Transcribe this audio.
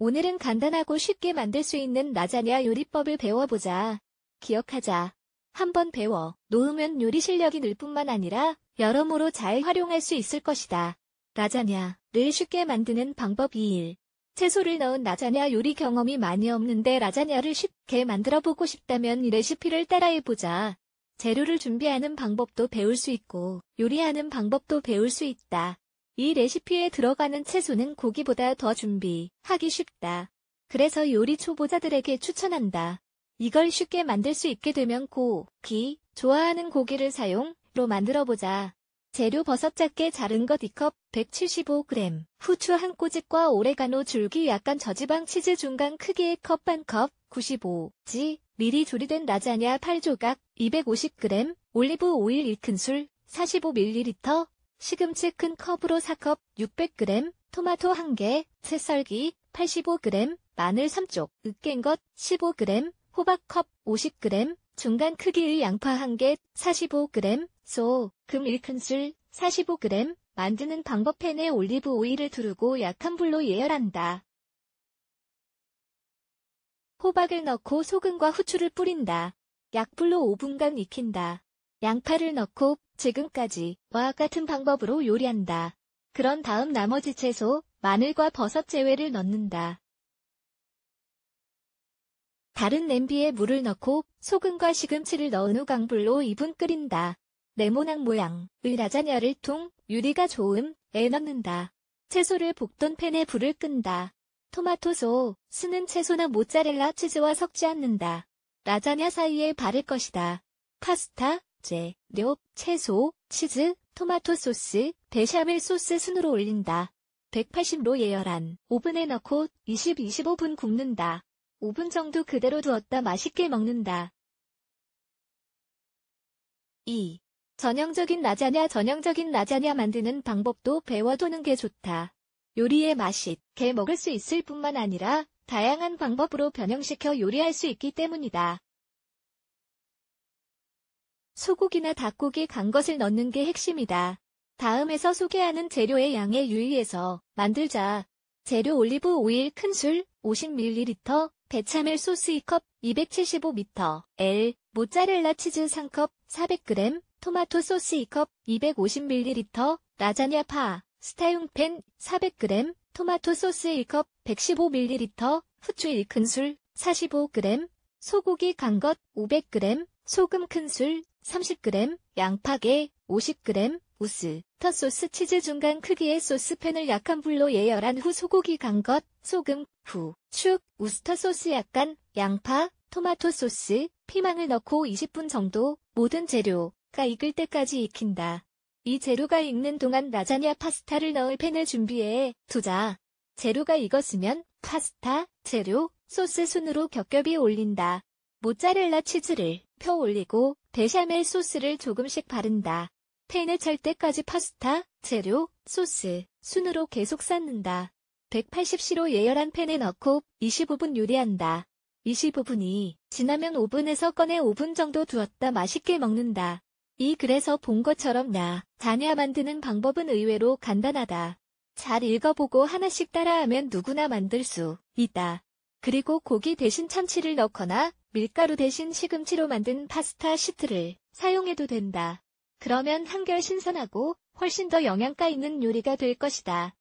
오늘은 간단하고 쉽게 만들 수 있는 라자냐 요리법을 배워보자. 기억하자. 한번 배워 놓으면 요리 실력이 늘 뿐만 아니라 여러모로 잘 활용할 수 있을 것이다. 라자냐를 쉽게 만드는 방법 2일. 채소를 넣은 라자냐 요리 경험이 많이 없는데 라자냐를 쉽게 만들어 보고 싶다면 이 레시피를 따라해 보자. 재료를 준비하는 방법도 배울 수 있고 요리하는 방법도 배울 수 있다. 이 레시피에 들어가는 채소는 고기보다 더 준비하기 쉽다. 그래서 요리 초보자들에게 추천한다. 이걸 쉽게 만들 수 있게 되면 고, 기, 좋아하는 고기를 사용로 만들어보자. 재료 버섯 작게 자른 것 2컵 175g, 후추 한 꼬집과 오레가노 줄기 약간 저지방 치즈 중간 크기의 컵 반 컵 95g, 미리 조리된 라자냐 8조각 250g, 올리브 오일 1큰술 45ml, 시금치 큰 컵으로 4컵 600g, 토마토 1개, 채썰기 85g, 마늘 3쪽, 으깬 것 15g, 호박컵 50g, 중간 크기의 양파 1개 45g, 소, 금 1큰술 45g, 만드는 방법 팬에 올리브 오일을 두르고 약한 불로 예열한다. 호박을 넣고 소금과 후추를 뿌린다. 약불로 5분간 익힌다. 양파를 넣고 지금까지와 같은 방법으로 요리한다. 그런 다음 나머지 채소, 마늘과 버섯 제외를 넣는다. 다른 냄비에 물을 넣고 소금과 시금치를 넣은 후 강불로 2분 끓인다. 네모난 모양의 라자냐를 통, 유리가 좋음에 넣는다. 채소를 볶던 팬에 불을 끈다. 토마토소, 쓰는 채소나 모짜렐라 치즈와 섞지 않는다. 라자냐 사이에 바를 것이다. 파스타, 번째, 렵, 채소, 치즈, 토마토 소스, 베샤멜 소스 순으로 올린다. 180로 예열한 오븐에 넣고 20-25분 굽는다. 5분 정도 그대로 두었다 맛있게 먹는다. 2. 전형적인 라자냐 전형적인 라자냐 만드는 방법도 배워두는 게 좋다. 요리의 맛이 개 먹을 수 있을 뿐만 아니라 다양한 방법으로 변형시켜 요리할 수 있기 때문이다. 소고기나 닭고기 간 것을 넣는 게 핵심이다. 다음에서 소개하는 재료의 양에 유의해서 만들자. 재료 올리브 오일 큰술 50ml, 베차멜 소스 2컵 275ml, 모짜렐라 치즈 3컵 400g, 토마토 소스 2컵 250ml, 라자냐 파, 스타용팬 400g, 토마토 소스 1컵 115ml, 후추 1큰술 45g, 소고기 간 것 500g, 소금 큰술 30g, 양파게 50g, 우스, 터소스 치즈 중간 크기의 소스팬을 약한 불로 예열한 후 소고기 간 것, 소금, 후, 축, 우스터 소스 약간, 양파, 토마토 소스, 피망을 넣고 20분 정도 모든 재료가 익을 때까지 익힌다. 이 재료가 익는 동안 라자냐 파스타를 넣을 팬을 준비해 두자. 재료가 익었으면 파스타, 재료, 소스 순으로 겹겹이 올린다. 모짜렐라 치즈를 펴 올리고 베샤멜 소스를 조금씩 바른다. 팬에 찰 때까지 파스타, 재료, 소스, 순으로 계속 쌓는다 180시로 예열한 팬에 넣고 25분 요리한다. 25분이 지나면 오븐에서 꺼내 5분 정도 두었다 맛있게 먹는다. 이 글에서 본 것처럼 나, 자냐 만드는 방법은 의외로 간단하다. 잘 읽어보고 하나씩 따라하면 누구나 만들 수 있다. 그리고 고기 대신 참치를 넣거나 밀가루 대신 시금치로 만든 파스타 시트를 사용해도 된다. 그러면 한결 신선하고 훨씬 더 영양가 있는 요리가 될 것이다.